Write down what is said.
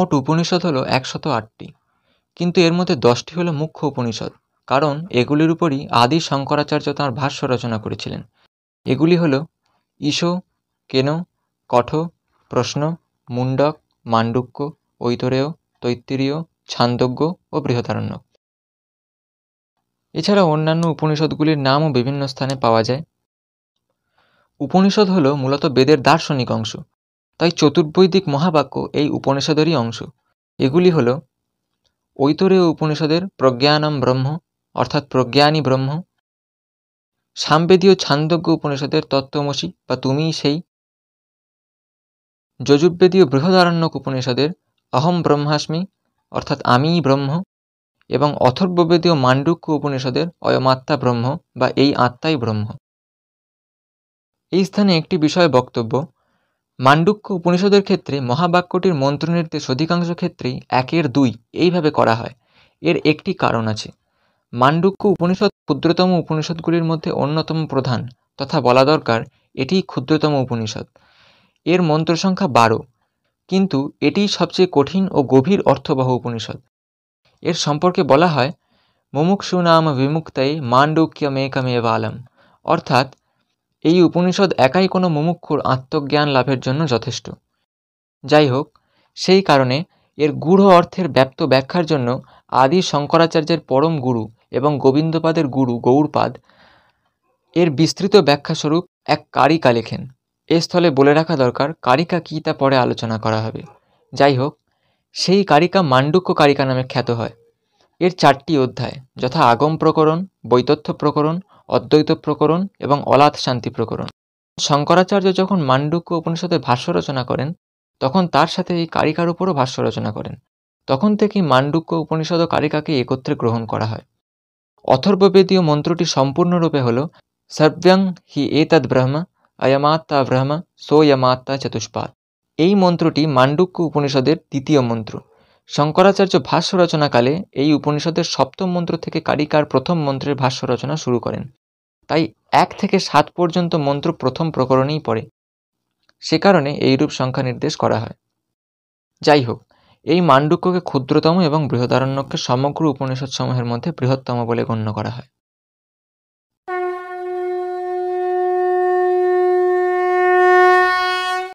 মোট উপনিষদ হলো একশত আটটি কিন্তু এর মধ্যে দশটি হলো মুখ্য উপনিষদ কারণ এগুলির উপরই আদি শঙ্করাচার্য তাঁর ভাষ্য রচনা করেছিলেন এগুলি হল ইশো কেন কঠ প্রশ্ন মুন্ডক মাণ্ডুক্য ঐতরেয় তৈত্তিরীয় ছান্দজ্ঞ ও বৃহতারণ্য এছাড়া অন্যান্য উপনিষদগুলির নামও বিভিন্ন স্থানে পাওয়া যায় উপনিষদ হল মূলত বেদের দার্শনিক অংশ তাই চতুর্বৈদিক মহাবাক্য এই উপনিষদেরই অংশ এগুলি হল ঐতরীয় উপনিষদের প্রজ্ঞানম ব্রহ্ম অর্থাৎ প্রজ্ঞানী ব্রহ্ম সামবেদীয় ছান্দজ্ঞ উপনিষদের তত্ত্বমসি বা তুমিই সেই যজুর্বেদীয় বৃহদারণ্যক উপনিষদের অহম ব্রহ্মাস্মি অর্থাৎ আমিই ব্রহ্ম এবং অথর্ববেদীয় মাণ্ডুক্য উপনিষদের অয়মাত্মা ব্রহ্ম বা এই আত্মাই ব্রহ্ম এই স্থানে একটি বিষয় বক্তব্য মান্ডুক্য উপনিষদের ক্ষেত্রে মহাবাক্যটির মন্ত্রনির্দেশ অধিকাংশ ক্ষেত্রেই একের দুই এইভাবে করা হয় এর একটি কারণ আছে মান্ডুক্য উপনিষদ ক্ষুদ্রতম উপনিষদগুলির মধ্যে অন্যতম প্রধান তথা বলা দরকার এটিই ক্ষুদ্রতম উপনিষদ এর মন্ত্র সংখ্যা বারো কিন্তু এটি সবচেয়ে কঠিন ও গভীর অর্থবহ উপনিষদ এর সম্পর্কে বলা হয় মুমুক্ষু নাম বিমুক্তাই আলম অর্থাৎ এই উপনিষদ একাই কোনো মুমুক্ষুর আত্মজ্ঞান লাভের জন্য যথেষ্ট যাই হোক সেই কারণে এর গূঢ় অর্থের ব্যপ্ত ব্যাখ্যার জন্য আদি শঙ্করাচার্যের পরম গুরু এবং গোবিন্দপাদের গুরু গৌরপাদ এর বিস্তৃত ব্যাখ্যাস্বরূপ এক কারিকা লেখেন এ স্থলে বলে রাখা দরকার কারিকা কী তা পরে আলোচনা করা হবে যাই হোক সেই কারিকা মাণ্ডুক্য কারিকা নামে খ্যাত হয় এর চারটি অধ্যায় যথা আগম প্রকরণ বৈতথ্য প্রকরণ অদ্বৈত প্রকরণ এবং অলাথ শান্তি প্রকরণ শঙ্করাচার্য যখন মাণ্ডুক্য উপনিষদের ভাষ্য রচনা করেন তখন তার সাথে এই কারিকার উপরও ভাষ্য রচনা করেন তখন থেকেই মাণ্ডুক্য উপনিষদ ও কারিকাকে একত্রে গ্রহণ করা হয় অথর্ববেদীয় মন্ত্রটি সম্পূর্ণরূপে হল সর্ব্যং হি এতদ ব্রহ্ম অয়মাত্তা ব্রহ্ম সোয়মাত্মা চতুষ্পাদ এই মন্ত্রটি মাণ্ডুক্য উপনিষদের দ্বিতীয় মন্ত্র শঙ্করাচার্য ভাষ্য রচনাকালে এই উপনিষদের সপ্তম মন্ত্র থেকে কারিকার প্রথম মন্ত্রের ভাষ্য রচনা শুরু করেন তাই এক থেকে সাত পর্যন্ত মন্ত্র প্রথম প্রকরণেই পড়ে সে কারণে এইরূপ সংখ্যা নির্দেশ করা হয় যাই হোক এই মাণ্ডুক্যকে ক্ষুদ্রতম এবং বৃহদারণ্যকে সমগ্র উপনিষদ সমূহের মধ্যে বৃহত্তম বলে গণ্য করা হয়